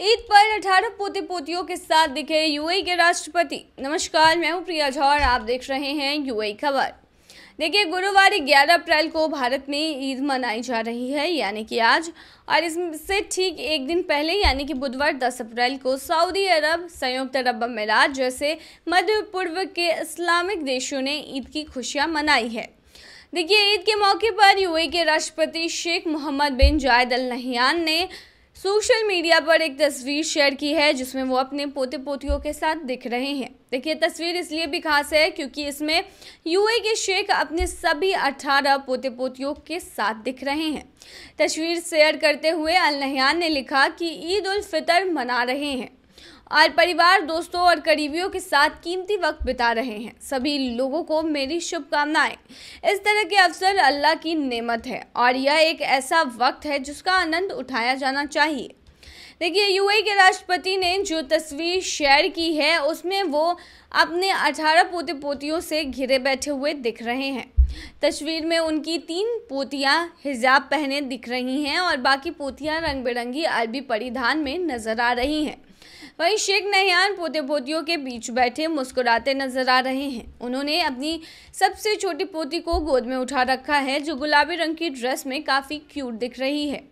ईद पर 18 पोते पोतियों के साथ दिखे यूएई के राष्ट्रपति नमस्कार मैं हूं प्रिया झौर आप देख रहे हैं यूएई खबर देखिए गुरुवार 11 अप्रैल को भारत में ईद मनाई जा रही है यानी कि आज और इससे ठीक एक दिन पहले यानी कि बुधवार 10 अप्रैल को सऊदी अरब संयुक्त अरब अमीरात जैसे मध्य पूर्व के इस्लामिक देशों ने ईद की खुशियां मनाई है देखिए ईद के मौके पर यूएई के राष्ट्रपति शेख मोहम्मद बिन जायद अल नहियान ने सोशल मीडिया पर एक तस्वीर शेयर की है जिसमें वो अपने पोते पोतियों के साथ दिख रहे हैं देखिए तस्वीर इसलिए भी खास है क्योंकि इसमें यूए के शेख अपने सभी 18 पोते पोतियों के साथ दिख रहे हैं तस्वीर शेयर करते हुए अल नहान ने लिखा कि ईद उल फितर मना रहे हैं और परिवार दोस्तों और करीबियों के साथ कीमती वक्त बिता रहे हैं सभी लोगों को मेरी शुभकामनाएं इस तरह के अवसर अल्लाह की नेमत है और यह एक ऐसा वक्त है जिसका आनंद उठाया जाना चाहिए देखिए यूएई के राष्ट्रपति ने जो तस्वीर शेयर की है उसमें वो अपने 18 पोते पोतियों से घिरे बैठे हुए दिख रहे हैं तस्वीर में उनकी तीन पोतियां हिजाब पहने दिख रही हैं और बाकी पोतियां रंग बिरंगी अरबी परिधान में नजर आ रही हैं वहीं शेख नहयान पोते पोतियों के बीच बैठे मुस्कुराते नजर आ रहे हैं उन्होंने अपनी सबसे छोटी पोती को गोद में उठा रखा है जो गुलाबी रंग की ड्रेस में काफ़ी क्यूट दिख रही है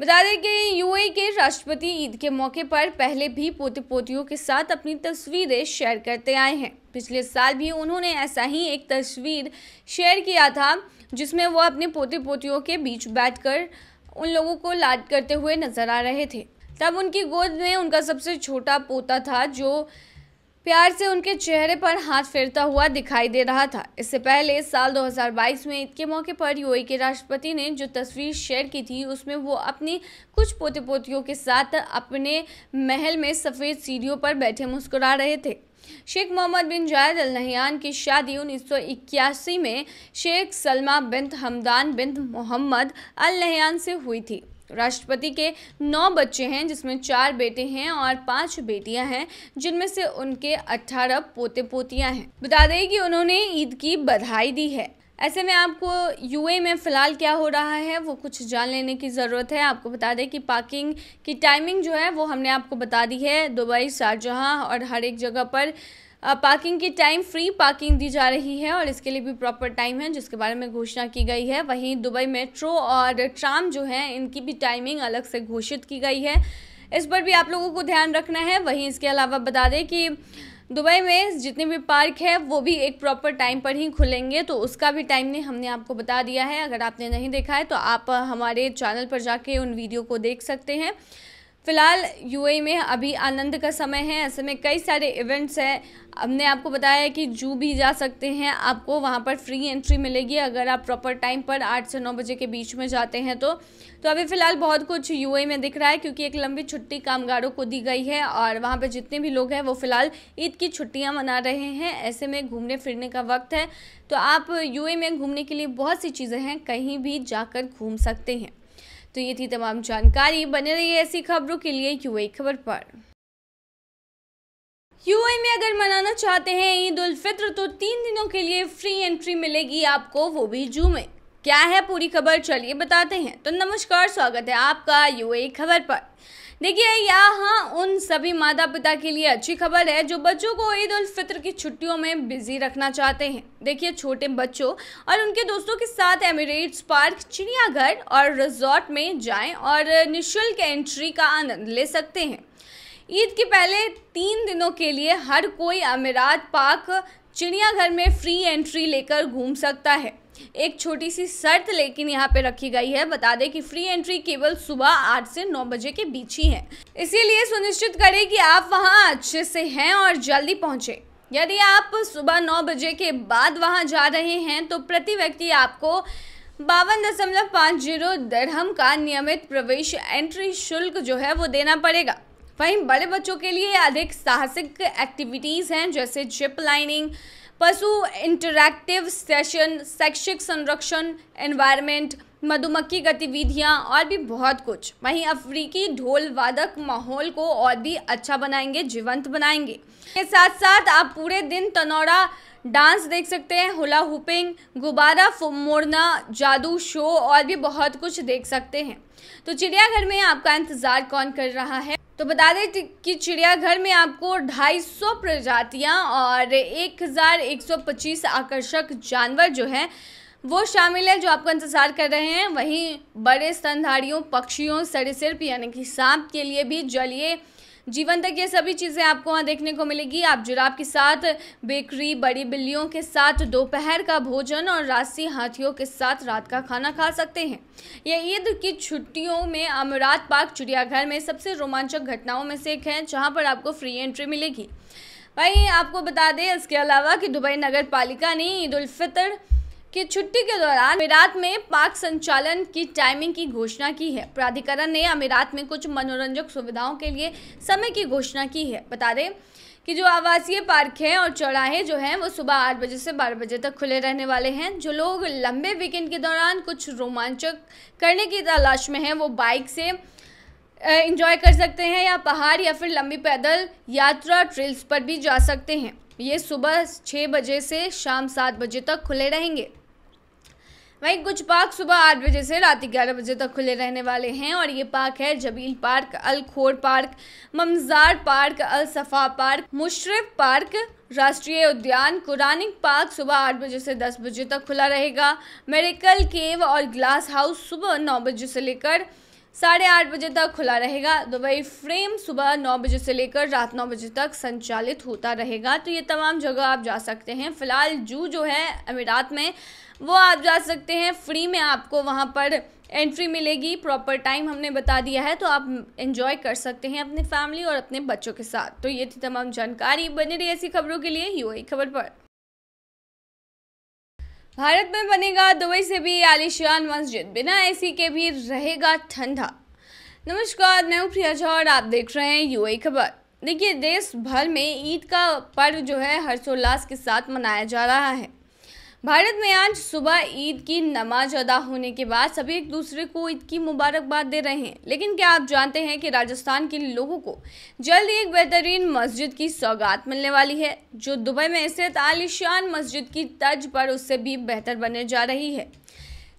बता दें कि यूए के राष्ट्रपति ईद के मौके पर पहले भी पोते पोतियों के साथ अपनी तस्वीरें शेयर करते आए हैं पिछले साल भी उन्होंने ऐसा ही एक तस्वीर शेयर किया था जिसमें वह अपने पोते पोतियों के बीच बैठकर उन लोगों को लाड करते हुए नजर आ रहे थे तब उनकी गोद में उनका सबसे छोटा पोता था जो प्यार से उनके चेहरे पर हाथ फेरता हुआ दिखाई दे रहा था इससे पहले साल 2022 में ईद के मौके पर यूएई के राष्ट्रपति ने जो तस्वीर शेयर की थी उसमें वो अपनी कुछ पोते पोतियों के साथ अपने महल में सफ़ेद सीढ़ियों पर बैठे मुस्कुरा रहे थे शेख मोहम्मद बिन जायद अल नहयान की शादी उन्नीस में Sheikh Salama bin Hamdan bin Mohammed Al Nahyan से हुई थी राष्ट्रपति के नौ बच्चे हैं जिसमें चार बेटे हैं और पांच बेटियां हैं जिनमें से उनके अट्ठारह पोते पोतियां हैं बता दें कि उन्होंने ईद की बधाई दी है ऐसे में आपको यूए में फ़िलहाल क्या हो रहा है वो कुछ जान लेने की ज़रूरत है आपको बता दें कि पार्किंग की टाइमिंग जो है वो हमने आपको बता दी है दुबई शाहजहाँ और हर एक जगह पर पार्किंग की टाइम फ्री पार्किंग दी जा रही है और इसके लिए भी प्रॉपर टाइम है जिसके बारे में घोषणा की गई है वहीं दुबई मेट्रो और ट्राम जो है इनकी भी टाइमिंग अलग से घोषित की गई है इस पर भी आप लोगों को ध्यान रखना है वहीं इसके अलावा बता दें कि दुबई में जितने भी पार्क है वो भी एक प्रॉपर टाइम पर ही खुलेंगे तो उसका भी टाइम ने हमने आपको बता दिया है अगर आपने नहीं देखा है तो आप हमारे चैनल पर जाके उन वीडियो को देख सकते हैं फिलहाल यूएई में अभी आनंद का समय है ऐसे में कई सारे इवेंट्स हैं हमने आपको बताया है कि जू भी जा सकते हैं आपको वहाँ पर फ्री एंट्री मिलेगी अगर आप प्रॉपर टाइम पर आठ से नौ बजे के बीच में जाते हैं तो तो अभी फ़िलहाल बहुत कुछ यूएई में दिख रहा है क्योंकि एक लंबी छुट्टी कामगारों को दी गई है और वहाँ पर जितने भी लोग हैं वो फ़िलहाल ईद की छुट्टियाँ मना रहे हैं ऐसे में घूमने फिरने का वक्त है तो आप यू में घूमने के लिए बहुत सी चीज़ें हैं कहीं भी जाकर घूम सकते हैं तो ये थी तमाम जानकारी बने रही है ऐसी खबरों के लिए यूए खबर पर यूए में अगर मनाना चाहते हैं ईद उल फित्र तो तीन दिनों के लिए फ्री एंट्री मिलेगी आपको वो भी जू में क्या है पूरी खबर चलिए बताते हैं तो नमस्कार स्वागत है आपका यूए खबर पर देखिए यहाँ उन सभी माता पिता के लिए अच्छी खबर है जो बच्चों को ईद उल फित्र की छुट्टियों में बिजी रखना चाहते हैं देखिए छोटे बच्चों और उनके दोस्तों के साथ एमिरेट्स पार्क चिड़ियाघर और रिजॉर्ट में जाएं और निःशुल्क एंट्री का आनंद ले सकते हैं ईद के पहले तीन दिनों के लिए हर कोई अमीरात पार्क चिड़ियाघर में फ्री एंट्री लेकर घूम सकता है एक छोटी सी शर्त लेकिन यहाँ पे रखी गई है बता दें कि फ्री एंट्री केवल सुबह आठ से नौ बजे के बीच ही है इसीलिए सुनिश्चित करें कि आप वहाँ अच्छे से हैं और जल्दी पहुँचे यदि आप सुबह नौ बजे के बाद वहाँ जा रहे हैं तो प्रति व्यक्ति आपको बावन दशमलव पाँच जीरो दरहम का नियमित प्रवेश एंट्री शुल्क जो है वो देना पड़ेगा वहीं बड़े बच्चों के लिए अधिक साहसिक एक्टिविटीज़ हैं जैसे जिप लाइनिंग पशु इंटरैक्टिव सेशन शैक्षिक संरक्षण एनवायरनमेंट मधुमक्खी गतिविधियां और भी बहुत कुछ वहीं अफ्रीकी ढोल वादक माहौल को और भी अच्छा बनाएंगे जीवंत बनाएंगे के साथ साथ आप पूरे दिन तनौड़ा डांस देख सकते हैं हुला हुपिंग गुब्बारा मोड़ना जादू शो और भी बहुत कुछ देख सकते हैं तो चिड़ियाघर में आपका इंतज़ार कौन कर रहा है तो बता दें कि चिड़ियाघर में आपको 250 प्रजातियां और 1125 आकर्षक जानवर जो हैं वो शामिल है जो आपका इंतज़ार कर रहे हैं वहीं बड़े स्तनधारियों पक्षियों सिर्फ यानी कि सांप के लिए भी जलीय जीवन तक ये सभी चीज़ें आपको वहाँ देखने को मिलेगी आप जुराब के साथ बेकरी बड़ी बिल्लियों के साथ दोपहर का भोजन और राशि हाथियों के साथ रात का खाना खा सकते हैं यह ईद की छुट्टियों में अमरात पार्क चिड़ियाघर में सबसे रोमांचक घटनाओं में से एक है जहाँ पर आपको फ्री एंट्री मिलेगी भाई आपको बता दें इसके अलावा कि दुबई नगर पालिका ने ईद उल फितर कि छुट्टी के दौरान अमीरात में पार्क संचालन की टाइमिंग की घोषणा की है प्राधिकरण ने अमीरात में कुछ मनोरंजक सुविधाओं के लिए समय की घोषणा की है बता दें कि जो आवासीय पार्क हैं और चौराहे जो हैं वो सुबह आठ बजे से बारह बजे तक खुले रहने वाले हैं जो लोग लंबे वीकेंड के दौरान कुछ रोमांचक करने की तलाश में हैं वो बाइक से इंजॉय कर सकते हैं या पहाड़ या फिर लंबी पैदल यात्रा ट्रेल्स पर भी जा सकते हैं ये सुबह छः बजे से शाम सात बजे तक खुले रहेंगे वहीं कुछ पार्क सुबह आठ बजे से रात ग्यारह बजे तक खुले रहने वाले हैं और ये पार्क है जबील पार्क अल खोर पार्क ममजार पार्क अल सफा पार्क मुशरफ पार्क राष्ट्रीय उद्यान कुरानिक पार्क सुबह आठ बजे से दस बजे तक खुला रहेगा मेडिकल केव और ग्लास हाउस सुबह नौ बजे से लेकर साढ़े आठ बजे तक खुला रहेगा दुबई तो फ्रेम सुबह नौ बजे से लेकर रात नौ बजे तक संचालित होता रहेगा तो ये तमाम जगह आप जा सकते हैं फिलहाल जू जो है अमीरात में वो आप जा सकते हैं फ्री में आपको वहाँ पर एंट्री मिलेगी प्रॉपर टाइम हमने बता दिया है तो आप इन्जॉय कर सकते हैं अपनी फैमिली और अपने बच्चों के साथ तो ये थी तमाम जानकारी बनी रही ऐसी खबरों के लिए यू खबर पर भारत में बनेगा दुबई से भी आलिशान मस्जिद बिना एसी के भी रहेगा ठंडा नमस्कार मैं हूँ प्रिया झा और आप देख रहे हैं यू खबर देखिए देश भर में ईद का पर्व जो है हर्षोल्लास के साथ मनाया जा रहा है भारत में आज सुबह ईद की नमाज अदा होने के बाद सभी एक दूसरे को ईद की मुबारकबाद दे रहे हैं लेकिन क्या आप जानते हैं कि राजस्थान के लोगों को जल्द ही एक बेहतरीन मस्जिद की सौगात मिलने वाली है जो दुबई में स्थित आलिशान मस्जिद की तर्ज पर उससे भी बेहतर बनने जा रही है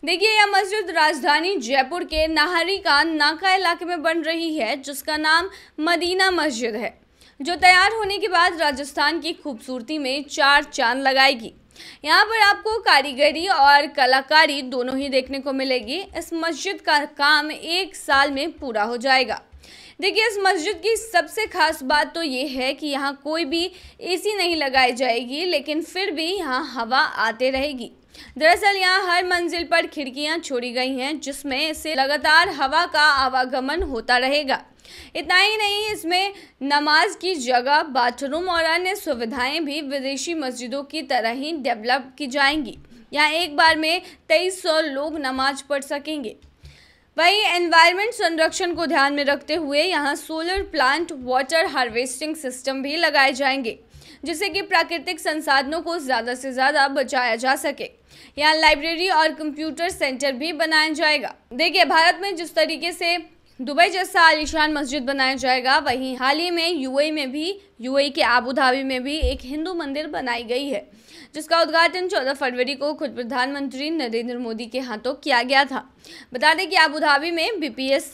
देखिए यह मस्जिद राजधानी जयपुर के नाहरी का नाका इलाके में बन रही है जिसका नाम मदीना मस्जिद है जो तैयार होने के बाद राजस्थान की खूबसूरती में चार चांद लगाएगी यहाँ पर आपको कारीगरी और कलाकारी दोनों ही देखने को मिलेगी इस मस्जिद का काम एक साल में पूरा हो जाएगा देखिए इस मस्जिद की सबसे खास बात तो ये है कि यहाँ कोई भी एसी नहीं लगाई जाएगी लेकिन फिर भी यहाँ हवा आते रहेगी दरअसल यहाँ हर मंजिल पर खिड़कियाँ छोड़ी गई हैं जिसमें से लगातार हवा का आवागमन होता रहेगा इतना ही नहीं इसमें नमाज की जगह बाथरूम और अन्य सुविधाएं भी विदेशी मस्जिदों की तरह ही डेवलप की जाएंगी यहाँ एक बार में तेईस सौ लोग नमाज पढ़ सकेंगे वहीं एनवायरनमेंट संरक्षण को ध्यान में रखते हुए यहाँ solar plant water harvesting system भी लगाए जाएंगे जिससे कि प्राकृतिक संसाधनों को ज़्यादा से ज़्यादा बचाया जा सके यहाँ लाइब्रेरी और कंप्यूटर सेंटर भी बनाया जाएगा देखिए भारत में जिस तरीके से दुबई जैसा आलिशान मस्जिद बनाया जाएगा वहीं हाल ही में यूएई में भी यूएई के आबू धाबी में भी एक हिंदू मंदिर बनाई गई है जिसका उद्घाटन 14 फरवरी को खुद प्रधानमंत्री नरेंद्र मोदी के हाथों किया गया था बता दें कि आबू धाबी में बीपीएस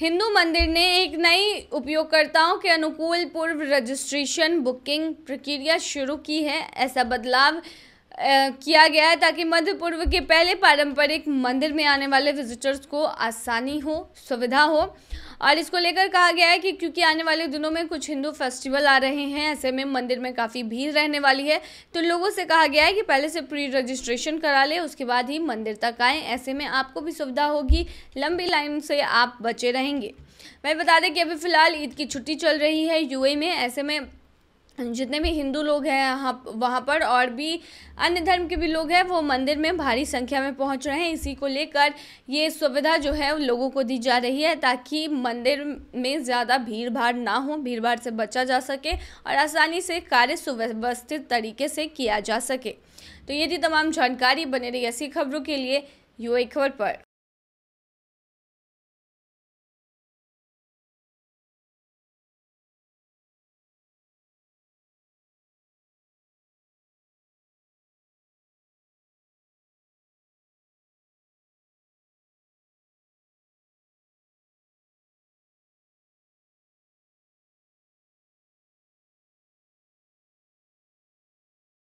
हिंदू मंदिर ने एक नई उपयोगकर्ताओं के अनुकूल पूर्व रजिस्ट्रेशन बुकिंग प्रक्रिया शुरू की है ऐसा बदलाव किया गया है ताकि मध्य पूर्व के पहले पारंपरिक मंदिर में आने वाले विजिटर्स को आसानी हो सुविधा हो और इसको लेकर कहा गया है कि क्योंकि आने वाले दिनों में कुछ हिंदू फेस्टिवल आ रहे हैं ऐसे में मंदिर में काफ़ी भीड़ रहने वाली है तो लोगों से कहा गया है कि पहले से प्री रजिस्ट्रेशन करा लें उसके बाद ही मंदिर तक आएँ ऐसे में आपको भी सुविधा होगी लंबी लाइन से आप बचे रहेंगे मैं बता दें कि अभी फ़िलहाल ईद की छुट्टी चल रही है यूएई में ऐसे में जितने भी हिंदू लोग हैं यहाँ वहाँ पर और भी अन्य धर्म के भी लोग हैं वो मंदिर में भारी संख्या में पहुँच रहे हैं इसी को लेकर ये सुविधा जो है लोगों को दी जा रही है ताकि मंदिर में ज़्यादा भीड़ भाड़ ना हो भीड़ भाड़ से बचा जा सके और आसानी से कार्य सुव्यवस्थित तरीके से किया जा सके तो ये थी तमाम जानकारी बने रही ऐसी खबरों के लिए यू खबर पर